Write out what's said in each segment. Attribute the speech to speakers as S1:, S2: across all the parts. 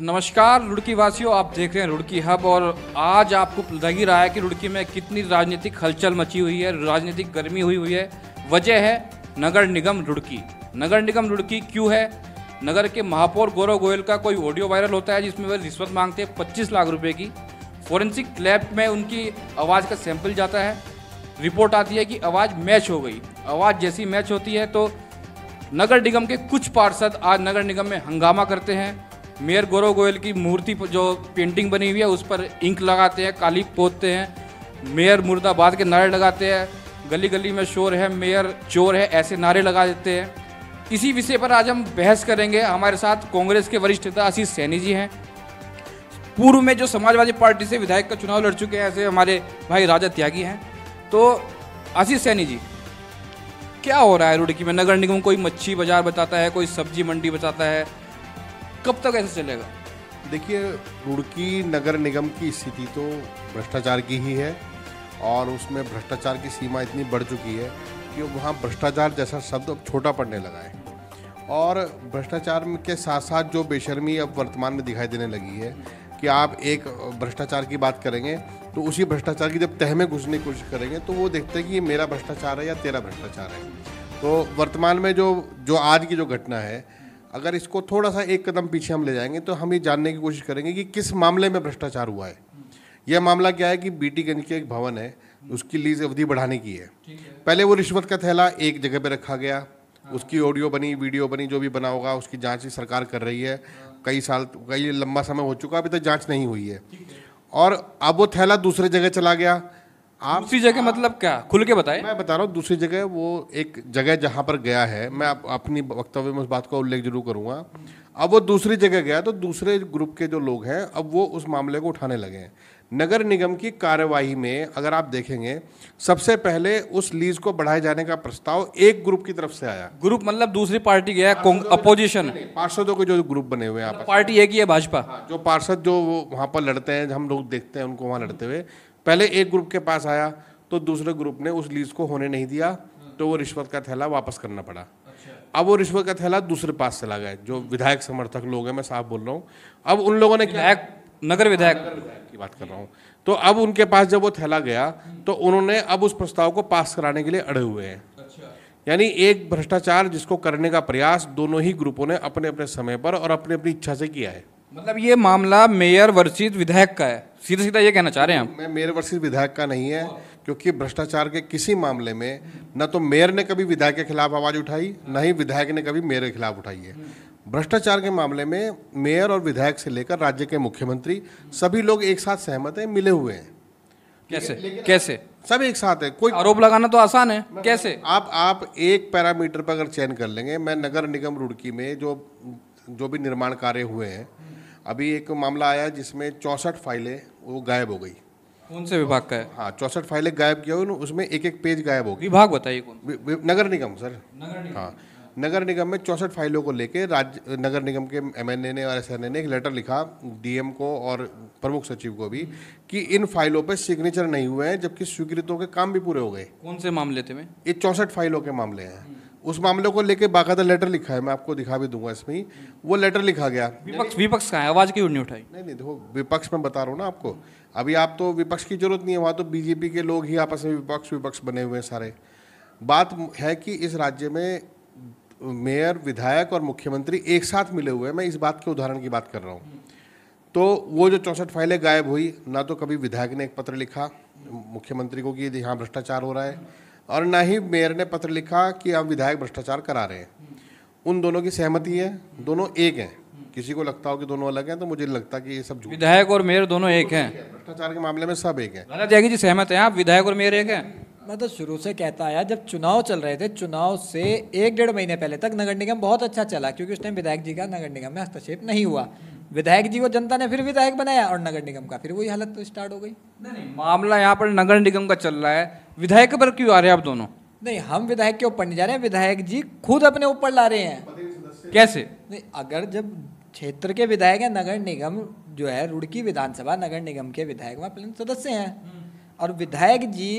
S1: नमस्कार रुड़की वासियों आप देख रहे हैं रुड़की हब और आज आपको लग ही रहा है कि रुड़की में कितनी राजनीतिक हलचल मची हुई है राजनीतिक गर्मी हुई हुई है वजह है नगर निगम रुड़की नगर निगम रुड़की क्यों है नगर के महापौर गौरव गोयल का कोई ऑडियो वायरल होता है जिसमें वह रिश्वत मांगते हैं पच्चीस लाख रुपये की फोरेंसिक लैब में उनकी आवाज़ का सैंपल जाता है रिपोर्ट आती है कि आवाज़ मैच हो गई आवाज़ जैसी मैच होती है तो नगर निगम के कुछ पार्षद आज नगर निगम में हंगामा करते हैं मेयर गौरव गोयल की मूर्ति जो पेंटिंग बनी हुई है उस पर इंक लगाते हैं काली पोतते हैं मेयर मुर्दाबाद के नारे लगाते हैं गली गली में शोर है मेयर चोर है ऐसे नारे लगा देते हैं इसी विषय पर आज हम बहस करेंगे हमारे साथ कांग्रेस के वरिष्ठ नेता आशीष सैनी जी हैं पूर्व में जो समाजवादी पार्टी से विधायक का चुनाव लड़ चुके हैं ऐसे हमारे भाई राजा त्यागी हैं तो आशीष सैनी जी क्या हो रहा है रुड़की में नगर निगम कोई मच्छी बाजार बताता है कोई सब्जी मंडी बताता है कब तक ऐसे चलेगा
S2: देखिए रुड़की नगर निगम की स्थिति तो भ्रष्टाचार की ही है और उसमें भ्रष्टाचार की सीमा इतनी बढ़ चुकी है कि वहाँ भ्रष्टाचार जैसा शब्द अब छोटा पड़ने लगा है और भ्रष्टाचार के साथ साथ जो बेशर्मी अब वर्तमान में दिखाई देने लगी है कि आप एक भ्रष्टाचार की बात करेंगे तो उसी भ्रष्टाचार की जब तह में घुसने की कोशिश करेंगे तो वो देखते हैं कि ये मेरा भ्रष्टाचार है या तेरा भ्रष्टाचार है तो वर्तमान में जो जो आज की जो घटना है अगर इसको थोड़ा सा एक कदम पीछे हम ले जाएंगे तो हम ये जानने की कोशिश करेंगे कि किस मामले में भ्रष्टाचार हुआ है यह मामला क्या है कि बीटीगंज के एक भवन है उसकी लीज अवधि बढ़ाने की है पहले वो रिश्वत का थैला एक जगह पे रखा गया उसकी ऑडियो बनी वीडियो बनी जो भी बना होगा उसकी जाँच सरकार कर रही है कई साल कई लंबा समय हो चुका अभी तक जाँच नहीं हुई है और अब वो थैला दूसरे जगह चला गया आप दूसरी जगह मतलब क्या खुल के बताए मैं बता रहा हूँ दूसरी जगह वो एक जगह जहाँ पर गया है मैं आप, अपनी वक्तव्य में उस बात का उल्लेख जरूर करूँगा अब वो दूसरी जगह गया तो दूसरे ग्रुप के जो लोग हैं अब वो उस मामले को उठाने लगे हैं नगर निगम की कार्यवाही में अगर आप देखेंगे सबसे पहले उस लीज को बढ़ाए जाने का प्रस्ताव एक ग्रुप की तरफ से
S1: आया ग्रुप मतलब दूसरी पार्टी गया अपोजिशन पार्षदों के जो ग्रुप बने हुए हैं मतलब पार्टी एक ही है
S2: भाजपा हाँ, जो पार्षद जो वहाँ पर लड़ते हैं हम लोग देखते हैं उनको वहाँ लड़ते हुए पहले एक ग्रुप के पास आया तो दूसरे ग्रुप ने उस लीज को होने नहीं दिया हाँ। तो वो रिश्वत का थैला वापस करना पड़ा अच्छा। अब वो रिश्वत का थैला दूसरे पास चला गया जो विधायक समर्थक लोग हैं मैं साफ बोल रहा हूँ अब उन लोगों ने हाँ, विधायक नगर विधायक की बात कर रहा हूँ तो अब उनके पास जब वो थैला गया तो उन्होंने अब उस प्रस्ताव को पास कराने के लिए अड़े हुए हैं अच्छा। यानी एक भ्रष्टाचार जिसको करने का प्रयास दोनों ही ग्रुपों ने अपने अपने समय पर और अपनी अपनी इच्छा से किया है
S1: मतलब ये मामला मेयर वर्षित विधायक का है सीधा सीधा ये कहना चाह रहे हैं मैं मेयर वर्सेस विधायक का
S2: नहीं है क्योंकि भ्रष्टाचार के किसी मामले में न तो मेयर ने कभी विधायक के खिलाफ आवाज़ उठाई न ही विधायक ने कभी मेयर के खिलाफ उठाई है भ्रष्टाचार के मामले में मेयर और विधायक से लेकर राज्य के मुख्यमंत्री सभी लोग एक साथ सहमत हैं मिले हुए हैं
S1: कैसे कैसे
S2: सब एक साथ है कोई आरोप लगाना तो आसान है कैसे आप आप एक पैरामीटर पर अगर चयन कर लेंगे मैं नगर निगम रुड़की में जो जो भी निर्माण कार्य हुए हैं अभी एक मामला आया जिसमें चौंसठ फाइलें वो गायब हो गई
S1: कौन से विभाग का है हाँ
S2: चौसठ फाइलें गायब किया हुई उसमें एक एक पेज गायब हो गई विभाग बताइए कौन नगर निगम सर नगर निगम हाँ नगर निगम में चौसठ फाइलों को लेके राज्य नगर निगम के ए ने और ए ने एक लेटर लिखा डीएम को और प्रमुख सचिव को भी कि इन फाइलों पर सिग्नेचर नहीं हुए हैं जबकि स्वीकृतों के काम भी पूरे हो गए
S1: कौन से मामले थे में
S2: ये चौसठ फाइलों के मामले हैं उस मामले को लेके बाकायदा लेटर लिखा है मैं आपको दिखा भी दूंगा इसमें वो लेटर लिखा गया विपक्ष
S1: विपक्ष का है आवाज़ क्यों नहीं उठाई नहीं नहीं देखो
S2: विपक्ष में बता रहा हूँ ना आपको अभी आप तो विपक्ष की जरूरत नहीं है वहाँ तो बीजेपी के लोग ही आपस में विपक्ष विपक्ष बने हुए हैं सारे बात है कि इस राज्य में मेयर विधायक और मुख्यमंत्री एक साथ मिले हुए हैं मैं इस बात के उदाहरण की बात कर रहा हूँ तो वो जो चौंसठ फाइलें गायब हुई ना तो कभी विधायक ने एक पत्र लिखा मुख्यमंत्री को कि यहाँ भ्रष्टाचार हो रहा है और ना ही मेयर ने पत्र लिखा कि हम विधायक भ्रष्टाचार करा रहे हैं उन दोनों की सहमति है दोनों एक हैं किसी को लगता हो कि दोनों अलग हैं तो मुझे लगता कि ये सब
S1: विधायक और मेयर दोनों एक हैं भ्रष्टाचार के मामले में सब एक है लाला जी सहमत हैं आप विधायक और मेयर एक हैं
S3: मैं तो शुरू से कहता आया जब चुनाव चल रहे थे चुनाव से एक डेढ़ महीने पहले तक नगर निगम बहुत अच्छा चला क्योंकि उस टाइम विधायक जी का नगर निगम में हस्तक्षेप नहीं हुआ विधायक जी को जनता ने फिर विधायक बनाया और नगर निगम का फिर वही हालत तो स्टार्ट हो गई नहीं नहीं मामला यहाँ पर
S1: नगर निगम का चल रहा है विधायक पर क्यों आ रहे हैं आप दोनों
S3: नहीं हम विधायक के ऊपर नहीं जा रहे हैं विधायक जी खुद अपने ऊपर ला रहे हैं कैसे नहीं अगर जब क्षेत्र के विधायक हैं नगर निगम जो है रुड़की विधानसभा नगर निगम के विधायक वहाँ सदस्य हैं हम्म। और विधायक जी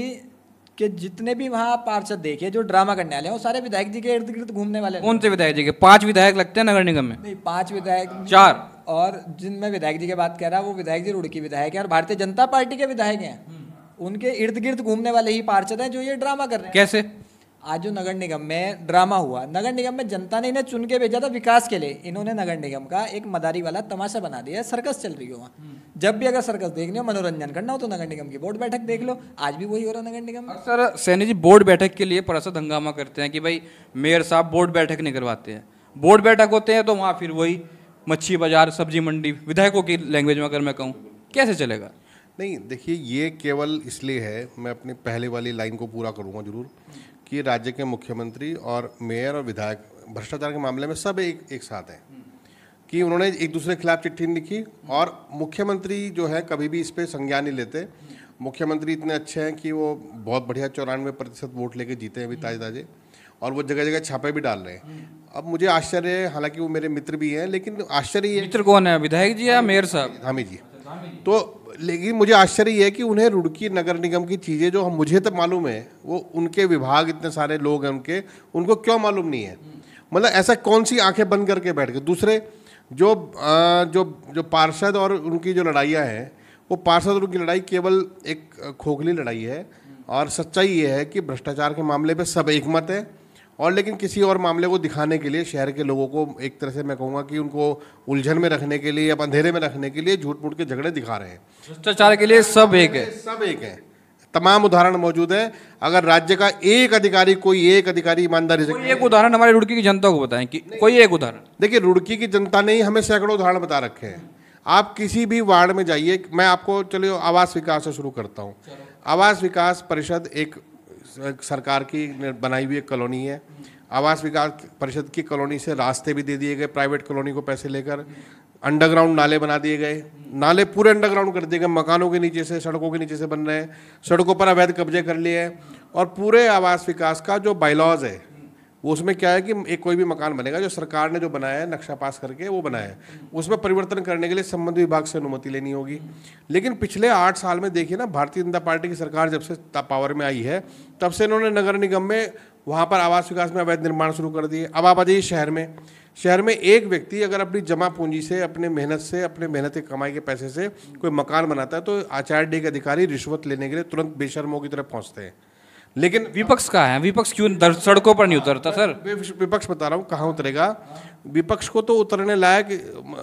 S3: के जितने भी वहाँ पार्षद देखे जो ड्रामा करने वाले हैं वो सारे विधायक जी के इर्द गिर्द घूमने वाले कौन से
S1: विधायक जी के पांच विधायक लगते हैं नगर निगम में
S3: नहीं पांच विधायक चार और जिन मैं विधायक जी की बात कर रहा हूँ वो विधायक जी रुड़की विधायक हैं और भारतीय जनता पार्टी के विधायक हैं हम्म। उनके इर्द गिर्द घूमने वाले ही पार्षद हैं जो ये ड्रामा कर रहे हैं कैसे आज जो नगर निगम में ड्रामा हुआ नगर निगम में जनता ने इन्हें चुन के भेजा था विकास के लिए इन्होंने नगर निगम का एक मदारी वाला तमाशा बना दिया सर्कस चल रही है वहाँ हम्म। जब भी अगर सर्कस देखने हो मनोरंजन करना हो तो नगर निगम की बोर्ड बैठक देख लो आज भी वही हो रहा नगर निगम सर
S1: सैनी जी बोर्ड बैठक के लिए परसद हंगामा करते हैं कि भाई मेयर साहब बोर्ड बैठक नहीं करवाते हैं बोर्ड बैठक होते हैं तो वहाँ फिर वही मच्छी बाजार सब्जी मंडी विधायकों की लैंग्वेज में अगर मैं कहूँ कैसे चलेगा
S2: नहीं देखिए ये केवल इसलिए है मैं अपनी पहले वाली लाइन को पूरा करूँगा जरूर कि राज्य के मुख्यमंत्री और मेयर और विधायक भ्रष्टाचार के मामले में सब एक एक साथ हैं कि उन्होंने एक दूसरे के खिलाफ चिट्ठी लिखी और मुख्यमंत्री जो है कभी भी इस पर संज्ञान नहीं लेते मुख्यमंत्री इतने अच्छे हैं कि वो बहुत बढ़िया चौरानवे प्रतिशत वोट लेके जीते हैं अभी ताजे ताजे और वो जगह जगह छापे भी डाल रहे हैं अब मुझे आश्चर्य है हालांकि वो मेरे मित्र भी हैं लेकिन आश्चर्य है मित्र कौन है विधायक जी या मेयर साहब धामी जी तो लेकिन मुझे आश्चर्य है कि उन्हें रुड़की नगर निगम की चीज़ें जो मुझे तो मालूम है वो उनके विभाग इतने सारे लोग हैं उनके उनको क्यों मालूम नहीं है मतलब ऐसा कौन सी आंखें बंद करके बैठ गए दूसरे जो जो जो पार्षद और उनकी जो लड़ाइयाँ हैं वो पार्षद और उनकी लड़ाई केवल एक खोखली लड़ाई है और सच्चाई ये है कि भ्रष्टाचार के मामले पे सब एक मत है और लेकिन किसी और मामले को दिखाने के लिए शहर के लोगों को एक तरह से मैं कहूँगा कि उनको उलझन में रखने के लिए या अंधेरे में रखने के लिए झूठ मूठ के झगड़े दिखा रहे हैं भ्रष्टाचार के लिए सब एक है सब एक है तमाम उदाहरण मौजूद है अगर राज्य का एक अधिकारी कोई एक अधिकारी ईमानदारी से एक उदाहरण हमारे रुड़की की जनता को बताएं कि कोई एक उदाहरण देखिए रुड़की की जनता ने ही हमें सैकड़ों उदाहरण बता रखे हैं आप किसी भी वार्ड में जाइए मैं आपको चलिए आवास विकास से शुरू करता हूँ आवास विकास परिषद एक सरकार की बनाई हुई एक कॉलोनी है आवास विकास परिषद की कॉलोनी से रास्ते भी दे दिए गए प्राइवेट कॉलोनी को पैसे लेकर अंडरग्राउंड नाले बना दिए गए नाले पूरे अंडरग्राउंड कर दिए गए मकानों के नीचे से सड़कों के नीचे से बन रहे हैं सड़कों पर अवैध कब्जे कर लिए हैं और पूरे आवास विकास का जो बाइलॉज है वो उसमें क्या है कि एक कोई भी मकान बनेगा जो सरकार ने जो बनाया है नक्शा पास करके वो बनाया है उसमें परिवर्तन करने के लिए संबंध विभाग से अनुमति लेनी होगी लेकिन पिछले आठ साल में देखिए ना भारतीय जनता पार्टी की सरकार जब से पावर में आई है तब से इन्होंने नगर निगम में वहाँ पर आवास विकास में अवैध निर्माण शुरू कर दिए अब आप आ जाइए शहर में शहर में एक व्यक्ति अगर अपनी जमा पूंजी से अपने मेहनत से अपने मेहनत के कमाई के पैसे से कोई मकान बनाता है तो आचार्य डी के अधिकारी रिश्वत लेने के लिए तुरंत बेशर्मों की तरफ पहुँचते हैं
S1: लेकिन विपक्ष कहा है विपक्ष क्यों सड़कों पर नहीं उतरता सर
S2: विपक्ष बता रहा हूँ कहाँ उतरेगा विपक्ष को तो उतरने लायक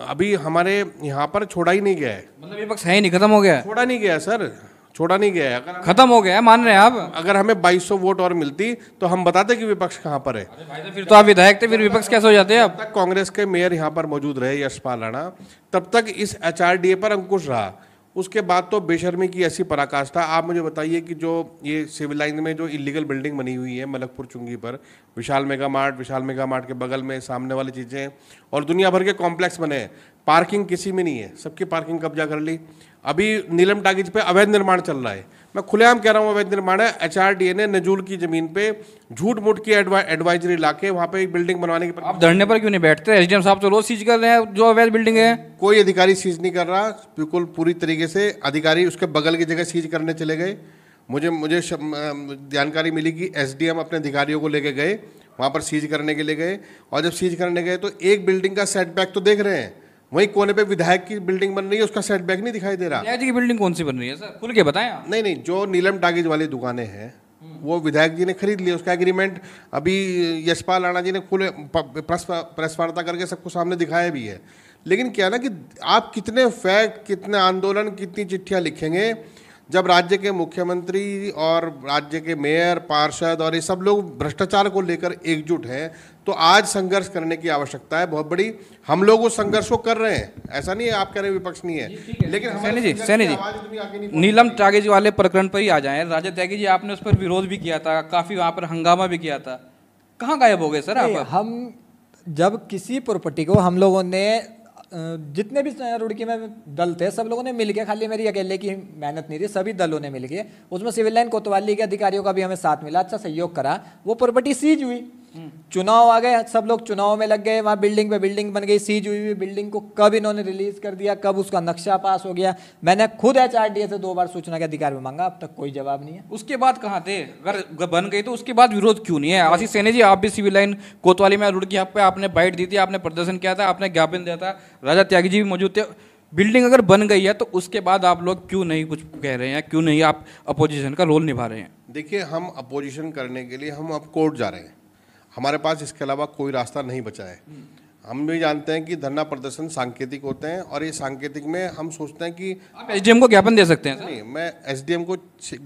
S2: अभी हमारे यहाँ पर छोड़ा ही नहीं गया है
S1: मतलब विपक्ष है ही नहीं खत्म हो गया
S2: छोड़ा नहीं गया सर छोड़ा नहीं गया है अगर खत्म हो गया है मान रहे हैं आप अगर हमें 2200 वोट और मिलती तो हम बताते कि विपक्ष कहाँ पर है भाई फिर तो आप विधायक थे फिर विपक्ष कैसे हो जाते हैं अब तक कांग्रेस के मेयर यहाँ पर मौजूद रहे यशपाल राणा तब तक इस एच पर अंकुश रहा उसके बाद तो बेशर्मी की ऐसी पराकाष्ठा आप मुझे बताइए कि जो ये सिविल लाइन में जो इलीगल बिल्डिंग बनी हुई है मलकपुर चुंगी पर Vishal mega mart Vishal mega mart के बगल में सामने वाली चीज़ें और दुनिया भर के कॉम्प्लेक्स बने हैं पार्किंग किसी में नहीं है सबकी पार्किंग कब्जा कर ली अभी नीलम टागिज पे अवैध निर्माण चल रहा है मैं खुलेआम कह रहा हूँ अवैध निर्माण है एच आर डी ए ने नजूल की जमीन पे झूठ मूठ की एडवाइजरी ला के वहाँ पे एक बिल्डिंग बनवाने की आप धरने
S1: पर क्यों नहीं बैठते एस डी
S2: एम साहब तो रोज सीज कर रहे हैं जो अवैध बिल्डिंग है कोई अधिकारी सीज नहीं कर रहा बिल्कुल पूरी तरीके से अधिकारी उसके बगल की जगह सीज करने चले गए मुझे मुझे जानकारी मिली कि एस अपने अधिकारियों को लेके गए वहाँ पर सीज करने के लिए गए और जब सीज करने गए तो एक बिल्डिंग का सेटबैक तो देख रहे हैं वही कोने पे विधायक की बिल्डिंग बन रही है उसका सेटबैक नहीं दिखाई दे रहा विधायक
S1: जी की बिल्डिंग कौन सी बन रही है सर खुल के बताएं आप नहीं नहीं जो नीलम
S2: टागेज वाली दुकानें हैं वो विधायक जी ने खरीद लिया उसका एग्रीमेंट अभी यशपाल राणा जी ने खुले प्रेस प्रेस वार्ता करके सबको सामने दिखाया भी है लेकिन क्या ना कि आप कितने फैक्ट कितने आंदोलन कितनी चिट्ठियाँ लिखेंगे जब राज्य के मुख्यमंत्री और राज्य के मेयर पार्षद और ये सब लोग भ्रष्टाचार को लेकर एकजुट हैं तो आज संघर्ष करने की आवश्यकता है बहुत बड़ी हम लोग उस संघर्ष को कर रहे हैं ऐसा नहीं है आप
S1: कह रहे विपक्ष नहीं है लेकिन सैनी जी सैनी जी नीलम त्यागी जी वाले प्रकरण पर ही आ जाए राजा त्यागी जी आपने उस पर विरोध भी किया था काफ़ी वहाँ पर हंगामा भी किया था कहाँ गायब हो गए सर आप
S3: हम जब किसी प्रॉपर्टी को हम लोगों ने जितने भी रुड़की में दल थे सब लोगों ने मिल के खाली मेरी अकेले की मेहनत नहीं थी सभी दलों ने मिल के उसमें सिविल लाइन कोतवाली के अधिकारियों का भी हमें साथ मिला अच्छा सहयोग करा वो प्रॉपर्टी सीज हुई चुनाव आ गए सब लोग चुनाव में लग गए वहाँ बिल्डिंग पे बिल्डिंग बन गई सीज हुई हुई बिल्डिंग को कब इन्होंने रिलीज कर दिया कब उसका नक्शा पास हो गया मैंने खुद एच आर डी से दो बार सूचना के अधिकार में मांगा अब तक कोई जवाब नहीं है
S1: उसके बाद कहाँ थे अगर बन गई तो उसके बाद विरोध क्यों नहीं है आशीष सेने जी आप भी सिविल लाइन कोतवाली में रुड़की यहाँ पे आपने बाइट दी थी आपने प्रदर्शन किया था आपने ज्ञापन दिया था राजा त्यागी जी भी मौजूद थे बिल्डिंग अगर बन गई है तो उसके बाद आप लोग क्यों नहीं कुछ कह रहे हैं क्यों नहीं आप अपोजिशन का रोल निभा रहे हैं
S2: देखिए हम अपोजिशन करने के लिए हम अब कोर्ट जा रहे हैं हमारे पास इसके अलावा कोई रास्ता नहीं बचा है हम भी जानते हैं कि धरना प्रदर्शन सांकेतिक होते हैं और ये सांकेतिक में हम सोचते हैं कि
S1: आप एसडीएम को ज्ञापन दे सकते हैं
S2: नहीं मैं एसडीएम को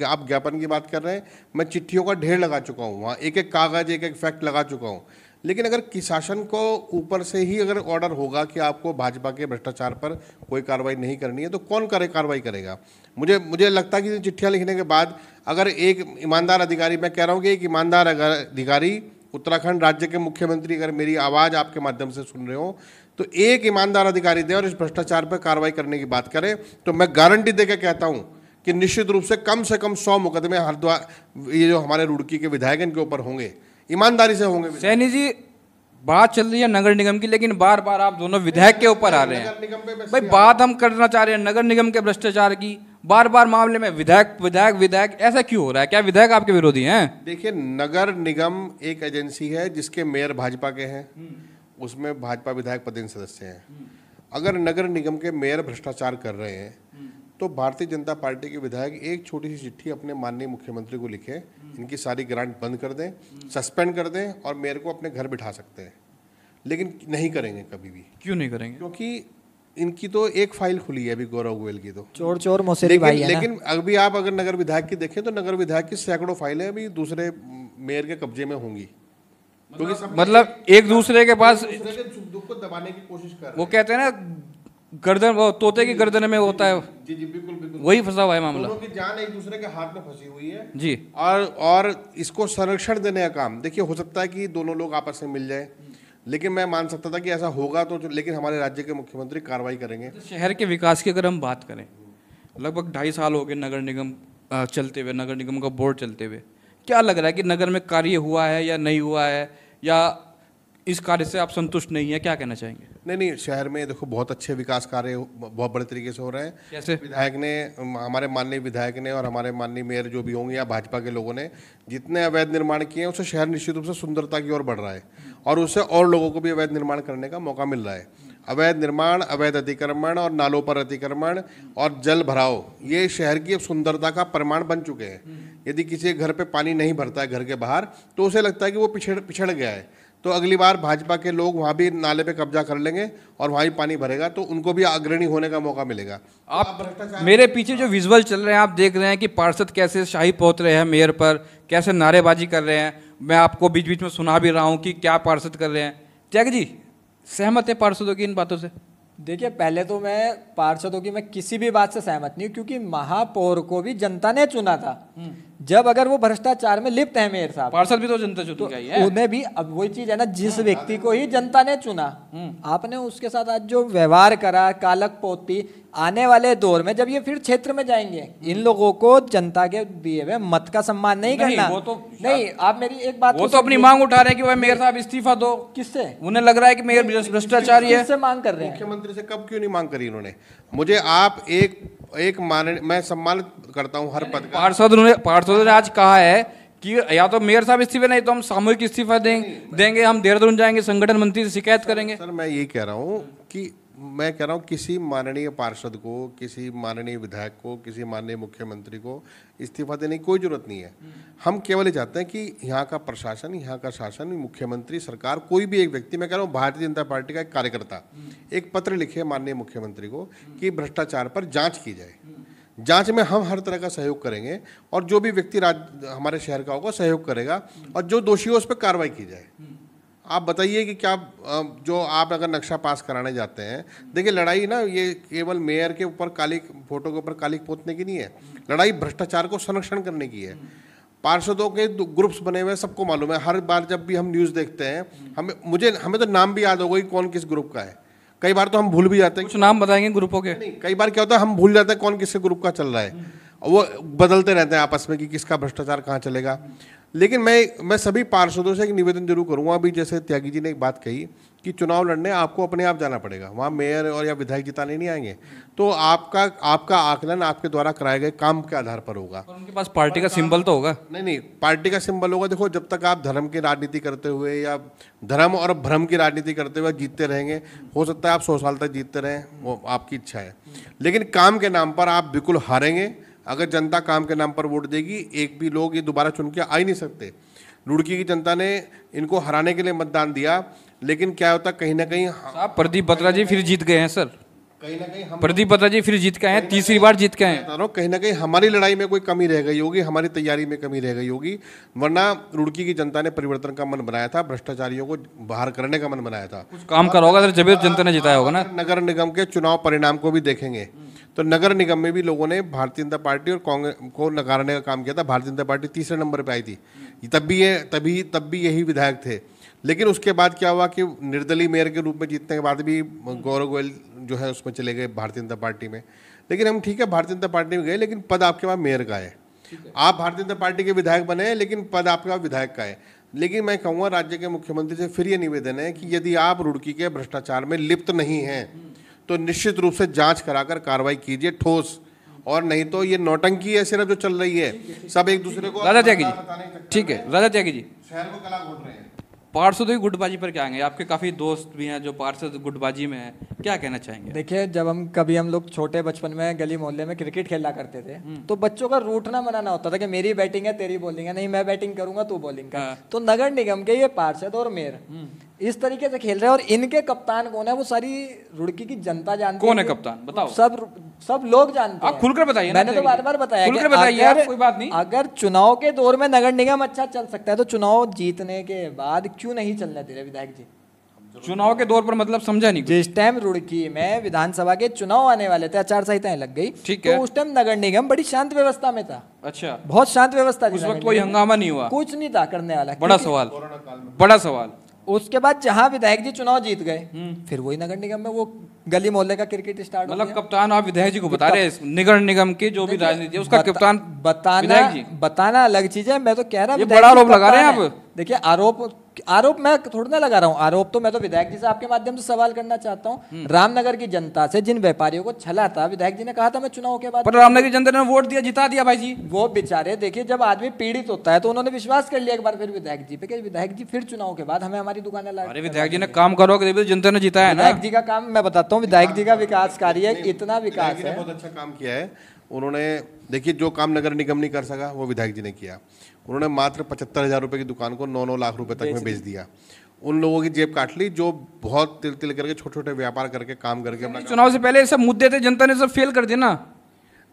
S2: आप ज्ञापन की बात कर रहे हैं मैं चिट्ठियों का ढेर लगा चुका हूँ वहाँ एक एक कागज एक एक फैक्ट लगा चुका हूँ लेकिन अगर शासन को ऊपर से ही अगर ऑर्डर होगा कि आपको भाजपा के भ्रष्टाचार पर कोई कार्रवाई नहीं करनी है तो कौन करे कार्रवाई करेगा मुझे मुझे लगता है कि चिट्ठियाँ लिखने के बाद अगर एक ईमानदार अधिकारी मैं कह रहा हूँ कि एक ईमानदार अगर अधिकारी उत्तराखंड राज्य के मुख्यमंत्री अगर मेरी आवाज़ आपके माध्यम से सुन रहे हो तो एक ईमानदार अधिकारी दें और इस भ्रष्टाचार पर कार्रवाई करने की बात करें तो मैं गारंटी देकर कहता हूँ कि निश्चित रूप से कम से कम सौ मुकदमे हरिद्वार ये जो हमारे रुड़की के विधायक इनके ऊपर होंगे ईमानदारी से होंगे सैनी जी
S1: बात चल रही है नगर निगम की लेकिन बार बार आप दोनों विधायक के ऊपर आ रहे हैं भाई बात हम करना चाह रहे हैं नगर निगम के भ्रष्टाचार की बार बार मामले में विधायक विधायक विधायक ऐसा क्यों हो रहा है क्या विधायक आपके विरोधी हैं
S2: देखिए नगर निगम एक एजेंसी है जिसके मेयर भाजपा के हैं हम्म। उसमें भाजपा विधायक पदेन सदस्य हैं हम्म। अगर नगर निगम के मेयर भ्रष्टाचार कर रहे हैं हम्म। तो भारतीय जनता पार्टी के विधायक एक छोटी सी चिट्ठी अपने माननीय मुख्यमंत्री को लिखे इनकी सारी ग्रांट बंद कर दें सस्पेंड कर दें और मेयर को अपने घर बिठा सकते हैं लेकिन नहीं करेंगे कभी भी क्यों नहीं करेंगे क्योंकि इनकी तो एक फाइल खुली है अभी गौरव गोयल की तो चोर
S3: चोर मोसेरी लेकिन, भाई है लेकिन
S2: ना? अभी आप अगर नगर विधायक की देखें तो नगर विधायक की सैकड़ों फाइलें अभी दूसरे मेयर के कब्जे में होंगी मतलब, तो मतलब एक दूसरे के पास दुख को दबाने की कोशिश कर
S1: वो कहते हैं ना गर्दन वो तोते की गर्दन में होता है
S2: जी जी बिल्कुल बिल्कुल वही फंसा हुआ है मामला की जान एक दूसरे के हाथ में फंसी हुई है जी और और इसको संरक्षण देने का काम देखिए हो सकता है कि दोनों लोग आपस में मिल जाए लेकिन मैं मान सकता था कि ऐसा होगा तो लेकिन हमारे राज्य के मुख्यमंत्री कार्रवाई करेंगे तो शहर
S1: के विकास की अगर हम बात करें लगभग ढाई साल हो गए नगर निगम चलते हुए नगर निगम का बोर्ड चलते हुए क्या लग रहा है कि नगर में कार्य हुआ है या नहीं हुआ है या इस कार्य से आप संतुष्ट नहीं है क्या कहना चाहेंगे
S2: नहीं नहीं शहर में देखो बहुत अच्छे विकास कार्य बहुत बड़े तरीके से हो रहे हैं जैसे विधायक ने हमारे माननीय विधायक ने और हमारे माननीय मेयर जो भी होंगे या भाजपा के लोगों ने जितने अवैध निर्माण किए हैं उससे शहर निश्चित रूप से सुंदरता की ओर बढ़ रहा है और उससे और लोगों को भी अवैध निर्माण करने का मौका मिल रहा है अवैध निर्माण अवैध अतिक्रमण और नालों पर अतिक्रमण और जल भराव ये शहर की सुंदरता का प्रमाण बन चुके हैं यदि किसी घर पे पानी नहीं भरता है घर के बाहर तो उसे लगता है कि वो पिछड़ पिछड़ गया है तो अगली बार भाजपा के लोग वहाँ भी नाले पे कब्जा कर लेंगे और वहाँ भी पानी भरेगा तो उनको भी अग्रणी होने का मौका मिलेगा
S1: आप, आप मेरे पीछे जो विजुअल चल रहे हैं आप देख रहे हैं कि पार्षद कैसे शाही पहुँच रहे हैं मेयर पर कैसे नारेबाजी कर रहे हैं मैं आपको बीच बीच में सुना भी रहा हूँ कि क्या पार्षद
S3: कर रहे हैं त्याग जी सहमत है पार्षदों की इन बातों से देखिए पहले तो मैं पार्षदों की मैं किसी भी बात से सहमत नहीं हूँ क्योंकि महापौर को भी जनता ने चुना था हम्म। जब अगर वो भ्रष्टाचार में लिप्त है मेयर साहब पार्षद भी तो जनता चुनी तो गई है उन्हें भी अब वही चीज है ना जिस हाँ, व्यक्ति हाँ, को ही जनता ने चुना हम्म। आपने उसके साथ आज जो व्यवहार करा कालक पोती आने वाले दौर में जब ये फिर क्षेत्र में जाएंगे हम्म। इन लोगों को जनता के दिए हुए मत का सम्मान नहीं, नहीं करना वो तो नहीं आप मेरी एक बात वो तो, तो अपनी मांग उठा रहे हैं कि भाई मेयर साहब इस्तीफा दो किससे उन्हें लग रहा है कि मेयर भ्रष्टाचारी है मांग कर रहे हैं
S2: मुख्यमंत्री से कब क्यों नहीं मांग करी उन्होंने
S1: मुझे आप एक एक मान मैं सम्मानित करता हूँ हर पद का पार्षद ने पार्षद ने आज कहा है कि या तो मेयर साहब इस्तीफे नहीं तो हम सामूहिक इस्तीफा देंगे देंगे हम देहरादून जाएंगे संगठन मंत्री से शिकायत करेंगे सर मैं ये
S2: कह रहा हूँ कि मैं कह
S1: रहा हूँ किसी माननीय
S2: पार्षद को किसी माननीय विधायक को किसी माननीय मुख्यमंत्री को इस्तीफा देने की कोई ज़रूरत नहीं है हम केवल ये चाहते हैं कि यहाँ का प्रशासन यहाँ का शासन मुख्यमंत्री सरकार कोई भी एक व्यक्ति मैं कह रहा हूँ भारतीय जनता पार्टी का एक कार्यकर्ता एक पत्र लिखे माननीय मुख्यमंत्री को कि भ्रष्टाचार पर जाँच की जाए जांच में हम हर तरह का सहयोग करेंगे और जो भी व्यक्ति राज हमारे शहर का होगा सहयोग करेगा और जो दोषी हो उस पर कार्रवाई की जाए आप बताइए कि क्या जो आप अगर नक्शा पास कराने जाते हैं देखिए लड़ाई ना ये केवल मेयर के ऊपर काली फोटो के ऊपर कालिक पोतने की नहीं है लड़ाई भ्रष्टाचार को संरक्षण करने की है पार्षदों के ग्रुप्स बने हुए सबको मालूम है हर बार जब भी हम न्यूज़ देखते हैं हमें मुझे हमें तो नाम भी याद होगा कि कौन किस ग्रुप का है कई बार तो हम भूल भी जाते हैं कुछ नाम बताएंगे ग्रुपों के नहीं कई बार क्या होता है हम भूल जाते हैं कौन किस ग्रुप का चल रहा है वो बदलते रहते हैं आपस में कि किसका भ्रष्टाचार कहाँ चलेगा लेकिन मैं मैं सभी पार्षदों से एक निवेदन जरूर करूंगा अभी जैसे त्यागी जी ने एक बात कही कि चुनाव लड़ने आपको अपने आप जाना पड़ेगा वहाँ मेयर और या विधायक जिताने नहीं आएंगे तो आपका आपका आकलन आपके द्वारा कराए गए काम के आधार पर होगा उनके
S1: पास पार्टी का सिंबल
S2: तो होगा नहीं नहीं पार्टी का सिंबल होगा देखो जब तक आप धर्म की राजनीति करते हुए या धर्म और भ्रम की राजनीति करते हुए जीतते रहेंगे हो सकता है आप सौ साल तक जीतते रहें वो आपकी इच्छा है लेकिन काम के नाम पर आप बिल्कुल हारेंगे अगर जनता काम के नाम पर वोट देगी एक भी लोग ये दोबारा चुन के आ ही नहीं सकते रुड़की की जनता ने इनको हराने के लिए मतदान दिया लेकिन क्या होता कहीं ना कहीं साहब प्रदीप बत्रा जी फिर जीत गए हैं सर कहीं ना कहीं हम
S1: प्रदीप बत्रा जी फिर जीत गए हैं
S2: तीसरी बार जीत के हैं कहीं ना कहीं हमारी लड़ाई में कोई कमी रह गई होगी हमारी तैयारी में कमी रह गई होगी वरना रुड़की की जनता ने परिवर्तन का मन बनाया था भ्रष्टाचारियों को बाहर करने का मन बनाया था कुछ
S1: काम करा होगा सर जब जनता ने जिताया होगा ना
S2: नगर निगम के चुनाव परिणाम को भी देखेंगे तो नगर निगम में भी लोगों ने भारतीय जनता पार्टी और कांग्रेस को नकारने का काम किया था भारतीय जनता पार्टी तीसरे नंबर पर आई थी तब भी ये तभी तब भी यही विधायक थे लेकिन उसके बाद क्या हुआ कि निर्दलीय मेयर के रूप में जीतने के बाद भी गौरव गोयल जो है उसमें चले गए भारतीय जनता पार्टी में लेकिन हम ठीक है भारतीय जनता पार्टी में गए लेकिन पद आपके पास मेयर का है आप भारतीय जनता पार्टी के विधायक बने लेकिन पद आपके पास विधायक का है लेकिन मैं कहूँगा राज्य के मुख्यमंत्री से फिर ये निवेदन है कि यदि आप रुड़की के भ्रष्टाचार में लिप्त नहीं हैं तो निश्चित रूप से जांच कराकर कार्रवाई कीजिए ठोस और नहीं तो ये नौटंकी है सिर्फ जो चल रही है सब एक दूसरे को राजा त्यागी जी
S1: ठीक है राजा त्यागी जी
S2: शहर को कला घोट रहे
S1: हैं पार्षद गुटबाजी पर क्या आएंगे आपके काफ़ी दोस्त भी हैं जो पार्षद गुटबाजी में हैं क्या कहना चाहेंगे
S3: देखिए जब हम कभी हम लोग छोटे बचपन में गली मोहल्ले में क्रिकेट खेला करते थे हम्म। तो बच्चों का रूठना मनाना होता था कि मेरी बैटिंग है तेरी बॉलिंग है नहीं मैं बैटिंग करूंगा तू बॉलिंग कर हाँ। तो नगर निगम के ये पार्षद और मेयर हम्म। इस तरीके से खेल रहे हैं और इनके कप्तान कौन है वो सारी रुड़की की जनता जानती कौन है कप्तान बताओ सब सब लोग जानते हैं खुलकर बताइए मैंने तो बार बार बताया खुलकर बताइए कोई बात नहीं अगर चुनाव के दौर में नगर निगम अच्छा चल सकता है तो चुनाव जीतने के बाद क्यों नहीं चलने दे रहे विधायक जी चुनाव के दौर पर मतलब समझा नहीं जिस टाइम रुड़की में विधानसभा के चुनाव आने वाले थे आचार संहिता लग गई ठीक तो है तो उस टाइम नगर निगम बड़ी शांत व्यवस्था में था अच्छा बहुत शांत व्यवस्था उस वक्त कोई हंगामा नहीं हुआ कुछ नहीं था करने वाला बड़ा सवाल बड़ा सवाल उसके बाद जहाँ विधायक जी चुनाव जीत गए हम्म। फिर वही नगर निगम में वो गली मोहल्ले का क्रिकेट स्टार्ट मतलब कप्तान आप विधायक जी को बता रहे
S1: हैं निगर निगम की जो भी राजनीति है उसका कप्तान बताना
S3: बताना अलग चीज है मैं तो कह रहा हूँ बड़ा आरोप लगा रहे हैं आप देखिए आरोप आरोप मैं थोड़ा ना लगा रहा हूँ आरोप तो मैं तो विधायक जी से आपके माध्यम से सवाल करना चाहता हूँ हम्म। रामनगर की जनता से जिन व्यापारियों को छला था विधायक जी ने कहा था मैं चुनाव के बाद पर रामनगर की जनता ने वोट दिया जिता दिया भाई जी वो बेचारे देखिए जब आदमी पीड़ित होता है तो उन्होंने विश्वास कर लिया एक बार फिर विधायक जी पे विधायक जी फिर चुनाव के बाद हमें हमारी दुकान ला
S1: विधायक जी ने काम करो जनता ने जिताया विधायक
S3: जी का काम मैं बताता हूँ विधायक जी का विकास कार्य इतना विकास है बहुत अच्छा
S2: काम किया है उन्होंने देखिए जो काम नगर निगम नहीं कर सका वो विधायक जी ने किया उन्होंने मात्र पचहत्तर हज़ार रुपये की दुकान को नौ नौ लाख रुपए तक में बेच दिया उन लोगों की जेब काट ली जो बहुत तिल तिल करके छोटे छोटे व्यापार करके काम करके अपना
S1: चुनाव से पहले सब मुद्दे थे जनता ने सब फेल कर दिया ना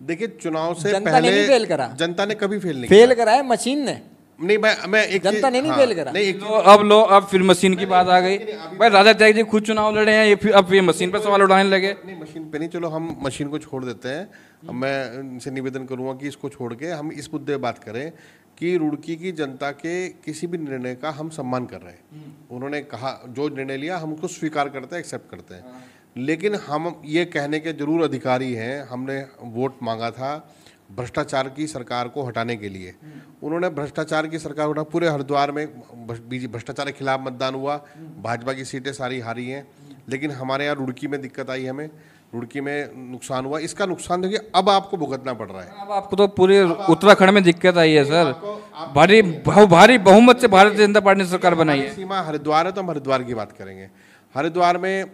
S1: देखिए चुनाव से पहले ने फेल करा जनता ने कभी फेल नहीं फेल करा है मशीन ने नहीं मैं मैं एक जनता ने नहीं फेल हाँ, करा नहीं एक तो अब लो अब फिर मशीन की बात आ गई भाई राजा त्याग जी खुद चुनाव लड़े हैं ये फिर अब ये मशीन पर सवाल उठाने लगे नहीं मशीन पे नहीं चलो
S2: हम मशीन को छोड़ देते हैं मैं इनसे निवेदन करूंगा कि इसको छोड़ के हम इस मुद्दे बात करें कि रुड़की की जनता के किसी भी निर्णय का हम सम्मान कर रहे हैं हम्म। उन्होंने कहा जो निर्णय लिया हम उसको स्वीकार करते हैं एक्सेप्ट करते हैं हाँ। लेकिन हम ये कहने के जरूर अधिकारी हैं हमने वोट मांगा था भ्रष्टाचार की सरकार को हटाने के लिए हम्म। उन्होंने भ्रष्टाचार की सरकार हटा पूरे हरिद्वार में भ्रष्टाचार के खिलाफ मतदान हुआ हम्म। भाजपा की सीटें सारी हारी हैं लेकिन हमारे यहाँ रुड़की में दिक्कत आई हमें रुड़की में नुकसान हुआ इसका नुकसान देखिए अब आपको भुगतना पड़ रहा है अब
S1: आपको तो पूरे उत्तराखंड में दिक्कत आई है सर भारी भारी बहुमत से भारतीय जनता पार्टी ने सरकार बनाई है सीमा
S2: हरिद्वार है तो हम हरिद्वार की बात करेंगे हरिद्वार में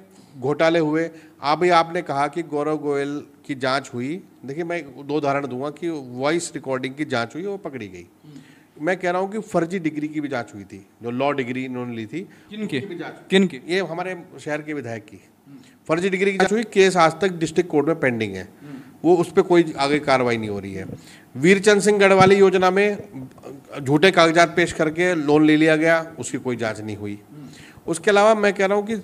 S2: घोटाले हुए अभी आपने कहा कि गौरव गोयल की जांच हुई देखिए मैं दो उदाहरण दूंगा कि वॉइस रिकॉर्डिंग की जांच हुई वो पकड़ी गई हम्म। मैं कह रहा हूँ कि फर्जी डिग्री की भी जांच हुई थी जो लॉ डिग्री इन्होंने ली थी किन की भी जांच किन की ये हमारे शहर के विधायक की फर्जी डिग्री की जांच हुई केस आज तक डिस्ट्रिक्ट कोर्ट में पेंडिंग है वो उस पर कोई आगे कार्रवाई नहीं हो रही है वीरचंद सिंह गढ़वाली योजना में झूठे कागजात पेश करके लोन ले लिया गया उसकी कोई जांच नहीं हुई उसके अलावा मैं कह रहा हूँ कि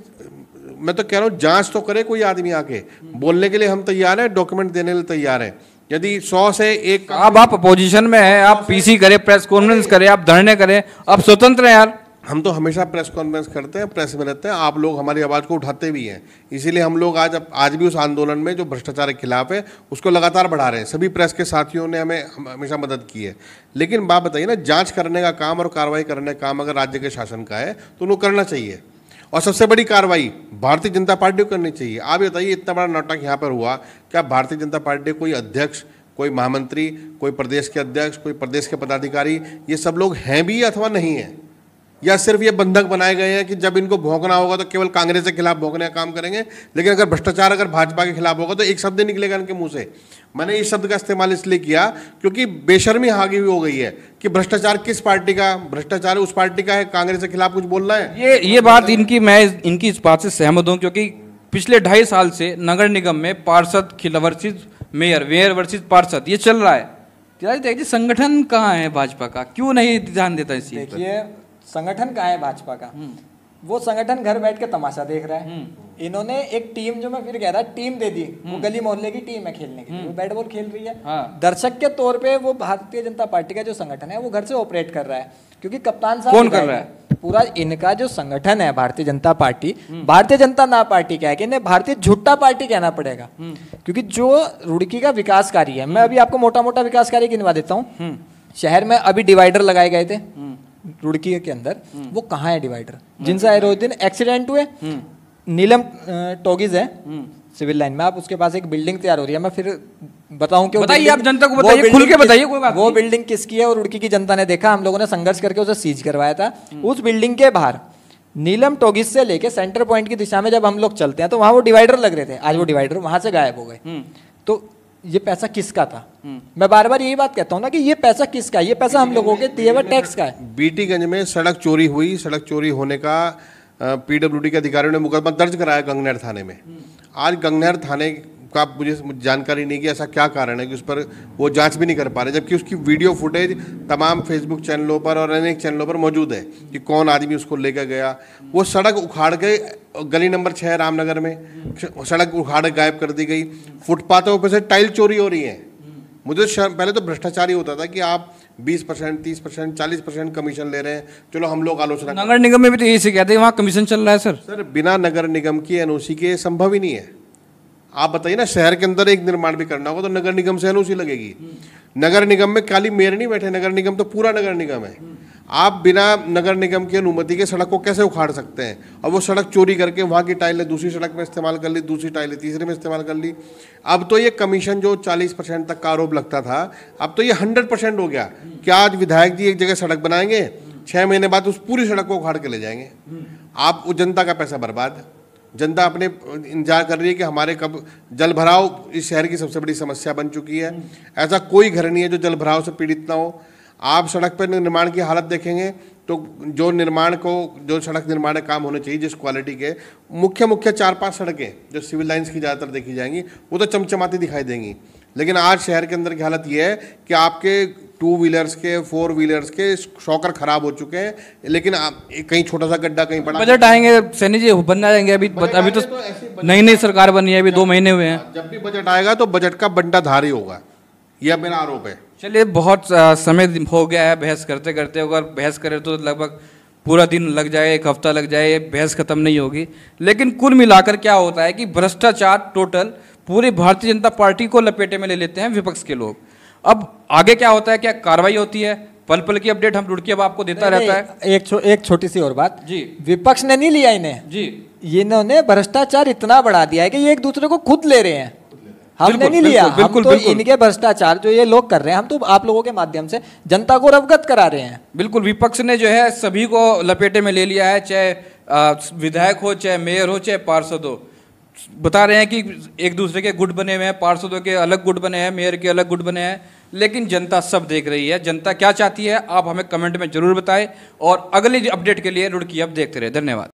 S2: मैं तो कह रहा हूँ जांच तो करे कोई आदमी आके बोलने के लिए हम तैयार हैं डॉक्यूमेंट देने लिए तैयार हैं यदि सौ से एक अब आप अपोजिशन में हैं आप पीसी करें प्रेस कॉन्फ्रेंस करें आप धरने करें आप स्वतंत्र हैं यार हम तो हमेशा प्रेस कॉन्फ्रेंस करते हैं प्रेस में रहते हैं आप लोग हमारी आवाज़ को उठाते भी हैं इसीलिए हम लोग आज आज भी उस आंदोलन में जो भ्रष्टाचार के खिलाफ है उसको लगातार बढ़ा रहे हैं सभी प्रेस के साथियों ने हमें हमेशा मदद की है लेकिन बात बताइए ना जाँच करने का काम और कार्रवाई करने का काम अगर राज्य के शासन का है तो उन्हें करना चाहिए और सबसे बड़ी कार्रवाई भारतीय जनता पार्टी को करनी चाहिए आप बताइए इतना बड़ा नाटक यहाँ पर हुआ क्या भारतीय जनता पार्टी कोई अध्यक्ष कोई महामंत्री कोई प्रदेश के अध्यक्ष कोई प्रदेश के पदाधिकारी ये सब लोग हैं भी अथवा नहीं हैं या सिर्फ ये बंधक बनाए गए हैं कि जब इनको भोंकना होगा तो केवल कांग्रेस के खिलाफ भोंकने का काम करेंगे लेकिन अगर भ्रष्टाचार अगर भाजपा के खिलाफ होगा तो एक शब्द निकलेगा इनके मुंह से मैंने इस शब्द का इस्तेमाल इसलिए किया क्योंकि बेशर्मी हागी हुई हो गई है कि भ्रष्टाचार किस पार्टी का भ्रष्टाचार उस पार्टी का है कांग्रेस के खिलाफ कुछ बोलना है
S1: ये ये बात इनकी मैं इनकी इस बात से सहमत हूँ क्योंकि पिछले ढाई साल से नगर निगम में पार्षद वर्सेज मेयर मेयर वर्सेज पार्षद ये चल रहा है संगठन कहाँ है भाजपा का क्यों नहीं ध्यान देता इस
S3: संगठन का है भाजपा का हम्म। वो संगठन घर बैठ के तमाशा देख रहा है हम्म। इन्होंने एक टीम जो मैं फिर कह रहा टीम दे दी वो हम्म। गली मोहल्ले की टीम है खेलने के लिए वो बैट बॉल खेल रही है हाँ। दर्शक के तौर पे वो भारतीय जनता पार्टी का जो संगठन है वो घर से ऑपरेट कर रहा है क्योंकि कप्तान साहब कौन कर रहा है पूरा इनका जो संगठन है भारतीय जनता पार्टी भारतीय जनता ना पार्टी क्या है कि इन्हें भारतीय झूठा पार्टी कहना पड़ेगा क्योंकि जो रुड़की का विकास कार्य है मैं अभी आपको मोटा मोटा विकास कार्य गिनवा देता हूँ शहर में अभी डिवाइडर लगाए गए थे रुड़की के अंदर हम्म। वो कहाँ है डिवाइडर जिनसे आयरोद्दीन एक्सीडेंट हुए हम्म। नीलम टॉगीज है हम्म। सिविल लाइन में आप उसके पास एक बिल्डिंग तैयार हो रही है मैं फिर बताऊं क्यों बताइए आप जनता को बताइए खुल के बताइए कोई बात वो बिल्डिंग किसकी है और उड़की की जनता ने देखा हम लोगों ने संघर्ष करके उसे सीज करवाया था उस बिल्डिंग के बाहर नीलम टोगिस से लेके सेंटर पॉइंट की दिशा में जब हम लोग चलते हैं तो वहां वो डिवाइडर लग रहे थे आज वो डिवाइडर वहां से गायब हो गए तो ये पैसा किसका था मैं बार बार यही बात कहता हूँ ना कि ये पैसा किसका ये पैसा हम लोगों के दिए हुए टैक्स का है
S2: बीटीगंज में सड़क चोरी हुई सड़क चोरी होने का पीडब्ल्यूडी के अधिकारियों ने मुकदमा दर्ज कराया गंगनहर थाने में आज गंगनहर थाने का मुझे जानकारी नहीं कि ऐसा क्या कारण है कि उस पर वो जांच भी नहीं कर पा रहे जबकि उसकी वीडियो फुटेज तमाम फेसबुक चैनलों पर और अनेक चैनलों पर मौजूद है कि कौन आदमी उसको लेकर गया वो सड़क उखाड़ गए गली नंबर छः रामनगर में सड़क उखाड़ गायब कर दी गई फुटपाथों पर से टाइल चोरी हो रही है मुझे पहले तो भ्रष्टाचारी होता था कि आप बीस परसेंट तीस परसेंट चालीस परसेंट कमीशन ले रहे हैं चलो हम लोग आलोचना
S1: नगर निगम में भी तो यही से कहते हैं वहाँ कमीशन
S2: चल रहा है सर सर बिना नगर निगम की एनओसी के संभव ही नहीं है आप बताइए ना शहर के अंदर एक निर्माण भी करना होगा तो नगर निगम से अनुसी लगेगी नगर निगम में काली मेयर नहीं बैठे नगर निगम तो पूरा नगर निगम है आप बिना नगर निगम की अनुमति के सड़क को कैसे उखाड़ सकते हैं और वो सड़क चोरी करके वहाँ की टाइलें दूसरी सड़क में इस्तेमाल कर ली दूसरी टाइलें तीसरे में इस्तेमाल कर ली अब तो ये कमीशन जो 40 परसेंट तक का आरोप लगता था अब तो ये 100 परसेंट हो गया क्या आज विधायक जी एक जगह सड़क बनाएंगे छः महीने बाद उस पूरी सड़क को उखाड़ के ले जाएंगे आप जनता का पैसा बर्बाद जनता अपने इंतजार कर रही है कि हमारे कब जल भराव इस शहर की सबसे बड़ी समस्या बन चुकी है ऐसा कोई घर नहीं है जो जल भराव से पीड़ित ना हो आप सड़क पर निर्माण की हालत देखेंगे तो जो निर्माण को जो सड़क निर्माण काम होने चाहिए जिस क्वालिटी के मुख्य मुख्य चार पांच सड़कें जो सिविल लाइन्स की ज़्यादातर देखी जाएंगी वो तो चमचमाती दिखाई देंगी लेकिन आज शहर के अंदर की हालत ये है कि आपके टू व्हीलर्स के फोर व्हीलर्स के शॉकर खराब हो चुके हैं लेकिन आप कहीं छोटा सा गड्ढा कहीं बड़ा बजट आएंगे
S1: सैनी जी बन जाएंगे अभी अभी तो, तो नई नई सरकार बनी है अभी दो महीने हुए हैं
S2: जब भी बजट आएगा तो बजट का बंटाधारी होगा
S1: यह मेरा आरोप है चलिए बहुत समय हो गया है बहस करते करते अगर बहस करें तो लगभग पूरा दिन लग जाए एक हफ्ता लग जाए बहस खत्म नहीं होगी लेकिन कुल मिलाकर क्या होता है कि भ्रष्टाचार टोटल पूरी भारतीय जनता पार्टी को लपेटे में ले लेते हैं विपक्ष के लोग अब आगे क्या होता है क्या कार्रवाई होती है पल पल की अपडेट हम रुड़की अब आपको देता रहता है
S3: एक छो, एक छोटी सी और बात जी विपक्ष ने नहीं लिया इन्हें जी इन्होंने भ्रष्टाचार इतना बढ़ा दिया है कि ये एक दूसरे को खुद ले रहे हैं हमने नहीं लिया बिल्कुल, हम तो बिल्कुल, इनके भ्रष्टाचार जो ये लोग कर रहे हैं हम तो आप लोगों के माध्यम से जनता को अवगत करा रहे हैं
S1: बिल्कुल विपक्ष ने जो है सभी को लपेटे में ले लिया है चाहे विधायक हो चाहे मेयर हो चाहे पार्षद हो बता रहे हैं कि एक दूसरे के गुट बने हुए हैं पार्षदों के अलग गुट बने हैं मेयर के अलग गुट बने हैं लेकिन जनता सब देख रही है जनता क्या चाहती है आप हमें कमेंट में जरूर बताएं और अगली अपडेट के लिए रुड़की अब देखते रहे धन्यवाद